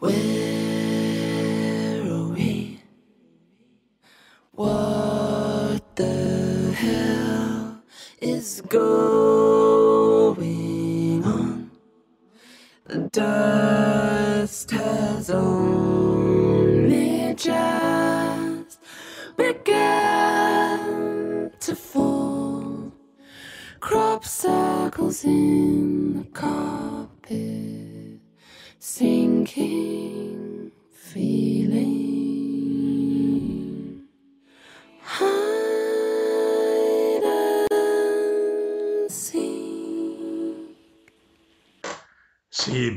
Where are we? What the hell is going on? The dust has only just begun to fall. Crop circles in.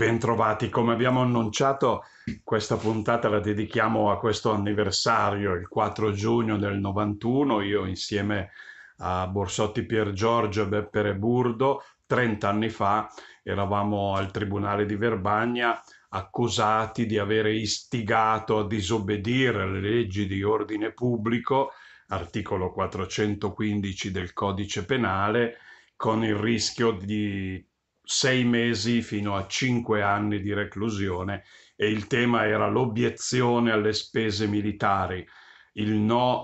bentrovati. Come abbiamo annunciato, questa puntata la dedichiamo a questo anniversario, il 4 giugno del 91. Io insieme a Borsotti Pier Giorgio e Beppe Reburdo, 30 anni fa, eravamo al Tribunale di Verbagna accusati di avere istigato a disobbedire alle leggi di ordine pubblico, articolo 415 del codice penale, con il rischio di sei mesi fino a cinque anni di reclusione e il tema era l'obiezione alle spese militari, il no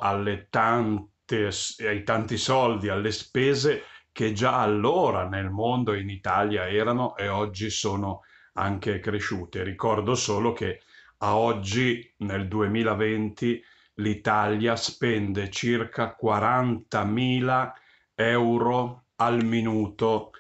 tante, ai tanti soldi, alle spese che già allora nel mondo e in Italia erano e oggi sono anche cresciute. Ricordo solo che a oggi, nel 2020, l'Italia spende circa 40.000 euro al minuto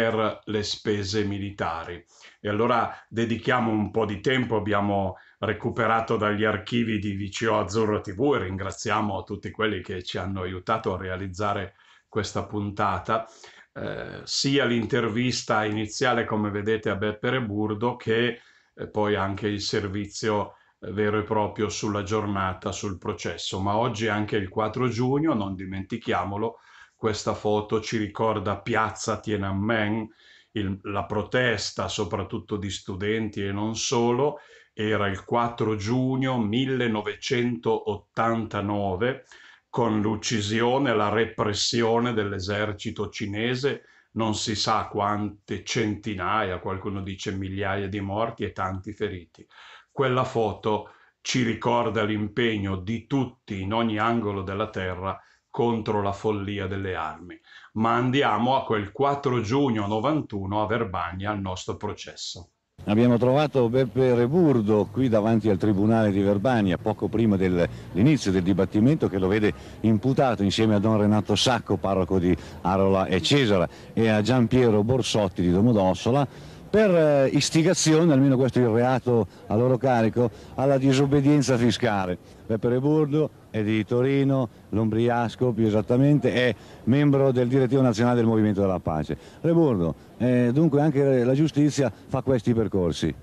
per le spese militari. E allora dedichiamo un po' di tempo, abbiamo recuperato dagli archivi di VCO Azzurro TV e ringraziamo tutti quelli che ci hanno aiutato a realizzare questa puntata, eh, sia l'intervista iniziale, come vedete, a Beppe Reburdo, che eh, poi anche il servizio eh, vero e proprio sulla giornata, sul processo. Ma oggi è anche il 4 giugno, non dimentichiamolo, questa foto ci ricorda Piazza Tiananmen, il, la protesta soprattutto di studenti e non solo, era il 4 giugno 1989 con l'uccisione e la repressione dell'esercito cinese, non si sa quante centinaia, qualcuno dice migliaia di morti e tanti feriti. Quella foto ci ricorda l'impegno di tutti in ogni angolo della terra contro la follia delle armi, ma andiamo a quel 4 giugno 91 a Verbagna al nostro processo. Abbiamo trovato Beppe Reburdo qui davanti al Tribunale di Verbania poco prima dell'inizio del dibattimento che lo vede imputato insieme a Don Renato Sacco, parroco di Arola e Cesara, e a Gian Piero Borsotti di Domodossola per eh, istigazione, almeno questo è il reato a loro carico, alla disobbedienza fiscale. Beppe Reburdo è di Torino, l'Ombriasco più esattamente, è membro del direttivo nazionale del Movimento della Pace. Reburdo, eh, dunque anche la giustizia fa questi percorsi.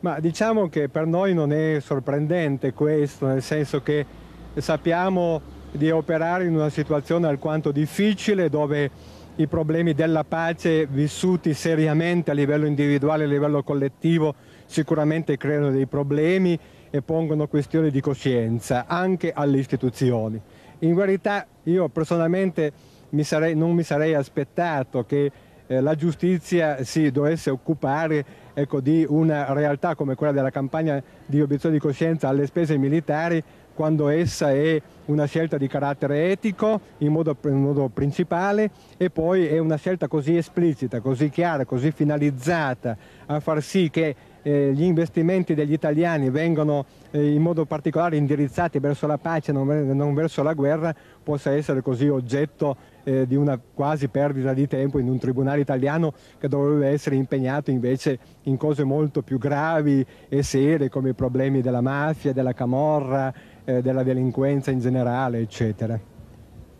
Ma diciamo che per noi non è sorprendente questo, nel senso che sappiamo di operare in una situazione alquanto difficile dove i problemi della pace vissuti seriamente a livello individuale a livello collettivo sicuramente creano dei problemi e pongono questioni di coscienza anche alle istituzioni. In verità io personalmente mi sarei, non mi sarei aspettato che eh, la giustizia si dovesse occupare ecco, di una realtà come quella della campagna di obiezione di coscienza alle spese militari quando essa è una scelta di carattere etico in modo, in modo, principale e poi è una scelta così esplicita, così chiara, così finalizzata a far sì che eh, gli investimenti degli italiani vengano eh, in modo particolare indirizzati verso la pace, non, non verso la guerra, possa essere così oggetto eh, di una quasi perdita di tempo in un tribunale italiano che dovrebbe essere impegnato invece in cose molto più gravi e serie come i problemi della mafia, della camorra eh, della delinquenza in generale, eccetera.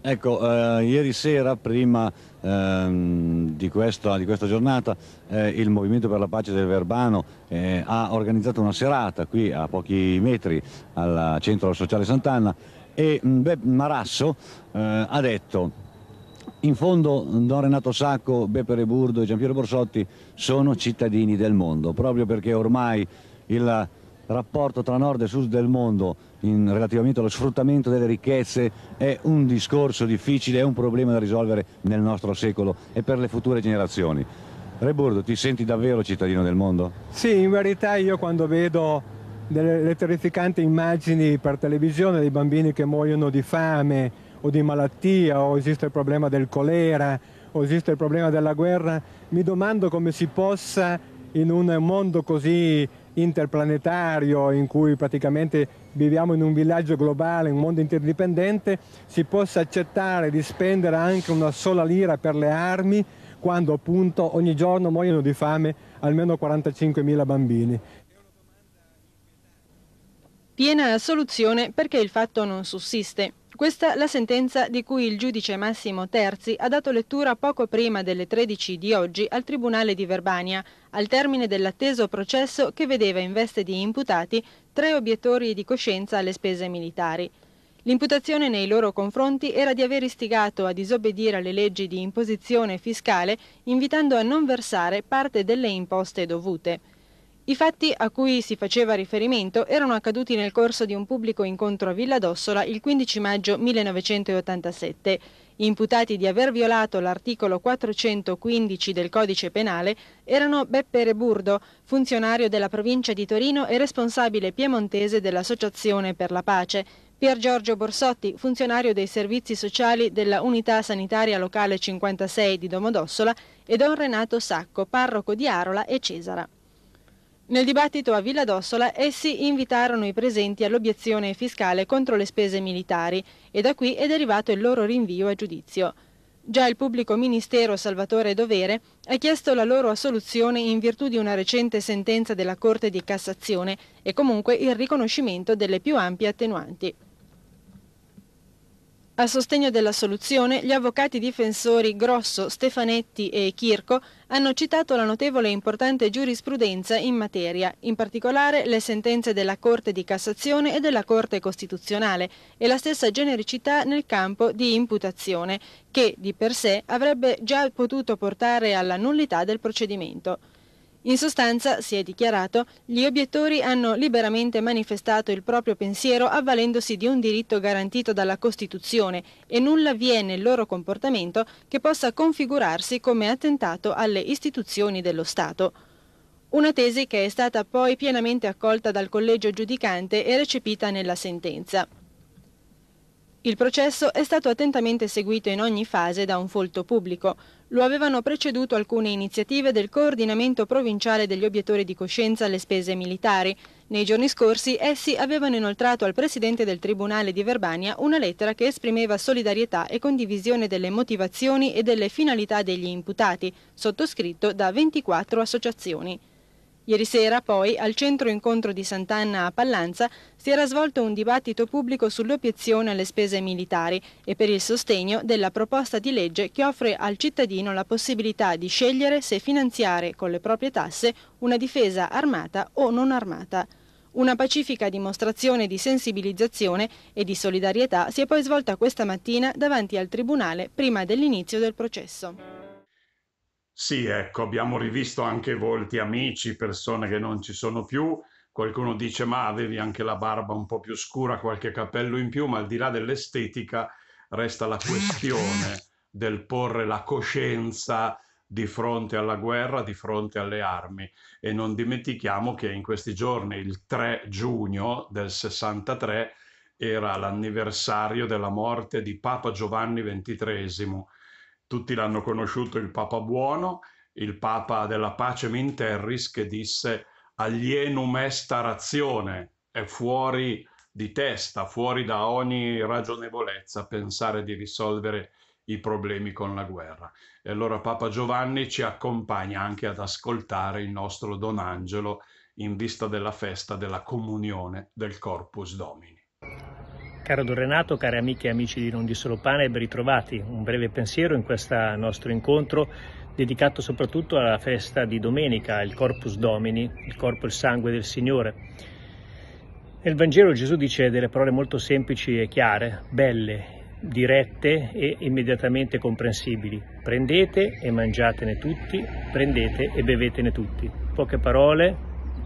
Ecco, eh, ieri sera, prima ehm, di, questa, di, questa, giornata, eh, il Movimento per la Pace del Verbano eh, ha organizzato una serata qui a pochi metri al Centro Sociale Sant'Anna e mm, beh, Marasso eh, ha detto in fondo Don Renato Sacco, Beppe Reburdo e Giampiero Borsotti sono cittadini del mondo, proprio perché ormai il rapporto tra nord e sud del mondo in, relativamente allo sfruttamento delle ricchezze è un discorso difficile, è un problema da risolvere nel nostro secolo e per le future generazioni. Reburdo, ti senti davvero cittadino del mondo? Sì, in verità io quando vedo delle, le terrificanti immagini per televisione dei bambini che muoiono di fame o di malattia o esiste il problema del colera o esiste il problema della guerra, mi domando come si possa in un mondo così interplanetario in cui praticamente viviamo in un villaggio globale, un mondo interdipendente, si possa accettare di spendere anche una sola lira per le armi quando appunto ogni giorno muoiono di fame almeno 45.000 bambini. Piena soluzione perché il fatto non sussiste. Questa la sentenza di cui il giudice Massimo Terzi ha dato lettura poco prima delle 13 di oggi al Tribunale di Verbania, al termine dell'atteso processo che vedeva in veste di imputati tre obiettori di coscienza alle spese militari. L'imputazione nei loro confronti era di aver istigato a disobbedire alle leggi di imposizione fiscale invitando a non versare parte delle imposte dovute. I fatti a cui si faceva riferimento erano accaduti nel corso di un pubblico incontro a Villa d'Ossola il 15 maggio 1987. Imputati di aver violato l'articolo 415 del codice penale erano Beppe Reburdo, funzionario della provincia di Torino e responsabile piemontese dell'Associazione per la Pace, Pier Giorgio Borsotti, funzionario dei servizi sociali della Unità Sanitaria Locale 56 di Domodossola e Don Renato Sacco, parroco di Arola e Cesara. Nel dibattito a Villa d'Ossola essi invitarono i presenti all'obiezione fiscale contro le spese militari e da qui è derivato il loro rinvio a giudizio. Già il pubblico ministero Salvatore Dovere ha chiesto la loro assoluzione in virtù di una recente sentenza della Corte di Cassazione e comunque il riconoscimento delle più ampie attenuanti. A sostegno della soluzione, gli avvocati difensori Grosso, Stefanetti e Chirco hanno citato la notevole e importante giurisprudenza in materia, in particolare le sentenze della Corte di Cassazione e della Corte Costituzionale e la stessa genericità nel campo di imputazione, che di per sé avrebbe già potuto portare alla nullità del procedimento. In sostanza, si è dichiarato, gli obiettori hanno liberamente manifestato il proprio pensiero avvalendosi di un diritto garantito dalla Costituzione e nulla vi è nel loro comportamento che possa configurarsi come attentato alle istituzioni dello Stato. Una tesi che è stata poi pienamente accolta dal collegio giudicante e recepita nella sentenza. Il processo è stato attentamente seguito in ogni fase da un folto pubblico. Lo avevano preceduto alcune iniziative del coordinamento provinciale degli obiettori di coscienza alle spese militari. Nei giorni scorsi essi avevano inoltrato al presidente del Tribunale di Verbania una lettera che esprimeva solidarietà e condivisione delle motivazioni e delle finalità degli imputati, sottoscritto da 24 associazioni. Ieri sera poi al centro incontro di Sant'Anna a Pallanza si era svolto un dibattito pubblico sull'obiezione alle spese militari e per il sostegno della proposta di legge che offre al cittadino la possibilità di scegliere se finanziare con le proprie tasse una difesa armata o non armata. Una pacifica dimostrazione di sensibilizzazione e di solidarietà si è poi svolta questa mattina davanti al Tribunale prima dell'inizio del processo. Sì, ecco, abbiamo rivisto anche volti amici, persone che non ci sono più. Qualcuno dice ma avevi anche la barba un po' più scura, qualche capello in più, ma al di là dell'estetica resta la questione del porre la coscienza di fronte alla guerra, di fronte alle armi. E non dimentichiamo che in questi giorni, il 3 giugno del 63, era l'anniversario della morte di Papa Giovanni XXIII tutti l'hanno conosciuto il Papa Buono, il Papa della Pace Minterris, che disse alienum est razione, è fuori di testa, fuori da ogni ragionevolezza pensare di risolvere i problemi con la guerra. E allora Papa Giovanni ci accompagna anche ad ascoltare il nostro Don Angelo in vista della festa della comunione del Corpus Domini. Caro Don Renato, cari amiche e amici di Non di Solo Pane, ben ritrovati. Un breve pensiero in questo nostro incontro dedicato soprattutto alla festa di domenica, il Corpus Domini, il corpo e il sangue del Signore. Nel Vangelo Gesù dice delle parole molto semplici e chiare, belle, dirette e immediatamente comprensibili. Prendete e mangiatene tutti, prendete e bevetene tutti. Poche parole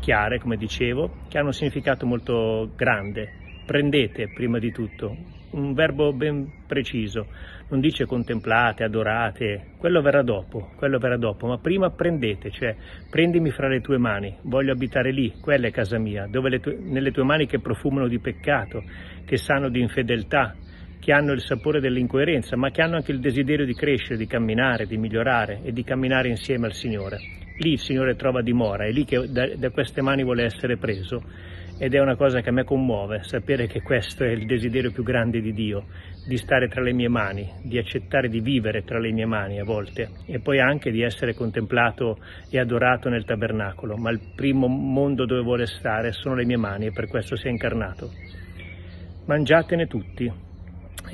chiare, come dicevo, che hanno un significato molto grande, prendete prima di tutto un verbo ben preciso, non dice contemplate, adorate, quello verrà dopo, quello verrà dopo, ma prima prendete, cioè prendimi fra le tue mani, voglio abitare lì, quella è casa mia, tue, nelle tue mani che profumano di peccato, che sanno di infedeltà, che hanno il sapore dell'incoerenza, ma che hanno anche il desiderio di crescere, di camminare, di migliorare e di camminare insieme al Signore. Lì il Signore trova dimora, è lì che da, da queste mani vuole essere preso ed è una cosa che a me commuove, sapere che questo è il desiderio più grande di Dio, di stare tra le mie mani, di accettare di vivere tra le mie mani a volte e poi anche di essere contemplato e adorato nel tabernacolo, ma il primo mondo dove vuole stare sono le mie mani e per questo si è incarnato. Mangiatene tutti,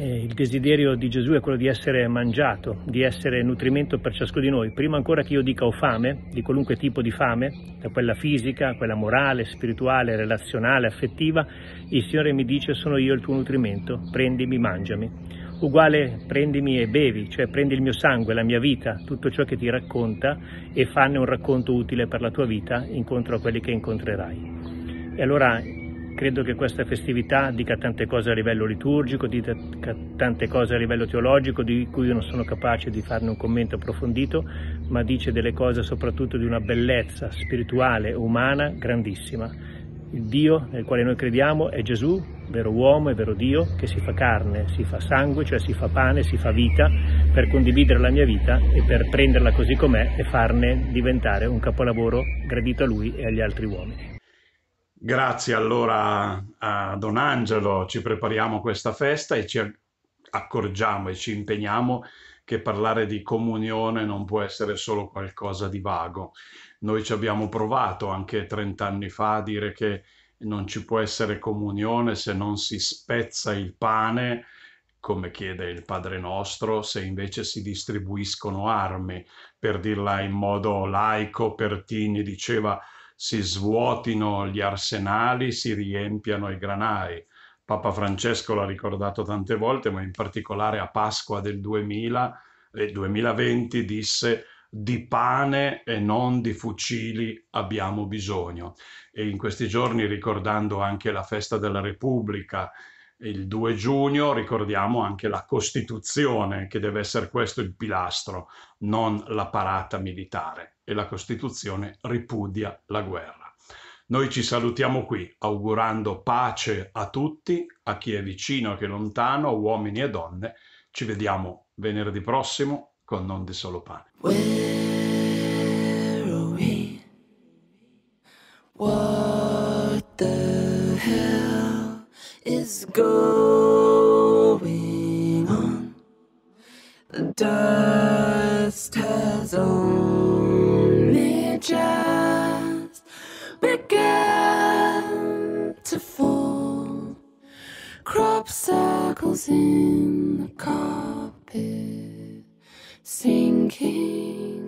eh, il desiderio di Gesù è quello di essere mangiato, di essere nutrimento per ciascuno di noi. Prima ancora che io dica ho fame, di qualunque tipo di fame, da quella fisica, quella morale, spirituale, relazionale, affettiva, il Signore mi dice sono io il tuo nutrimento, prendimi, mangiami uguale prendimi e bevi, cioè prendi il mio sangue, la mia vita, tutto ciò che ti racconta e fanne un racconto utile per la tua vita incontro a quelli che incontrerai. E allora Credo che questa festività dica tante cose a livello liturgico, dica tante cose a livello teologico di cui io non sono capace di farne un commento approfondito, ma dice delle cose soprattutto di una bellezza spirituale e umana grandissima. Il Dio nel quale noi crediamo è Gesù, vero uomo e vero Dio, che si fa carne, si fa sangue, cioè si fa pane, si fa vita, per condividere la mia vita e per prenderla così com'è e farne diventare un capolavoro gradito a lui e agli altri uomini. Grazie allora a Don Angelo, ci prepariamo a questa festa e ci accorgiamo e ci impegniamo che parlare di comunione non può essere solo qualcosa di vago. Noi ci abbiamo provato anche 30 anni fa a dire che non ci può essere comunione se non si spezza il pane, come chiede il Padre nostro, se invece si distribuiscono armi. Per dirla in modo laico, Pertini diceva si svuotino gli arsenali, si riempiano i granai. Papa Francesco l'ha ricordato tante volte, ma in particolare a Pasqua del 2000, eh, 2020 disse di pane e non di fucili abbiamo bisogno. E in questi giorni, ricordando anche la festa della Repubblica, il 2 giugno ricordiamo anche la Costituzione, che deve essere questo il pilastro, non la parata militare e la Costituzione ripudia la guerra. Noi ci salutiamo qui, augurando pace a tutti, a chi è vicino, a chi è lontano, uomini e donne. Ci vediamo venerdì prossimo con Non di Solo Pane. Where are we? What the hell is going in the carpet, sinking.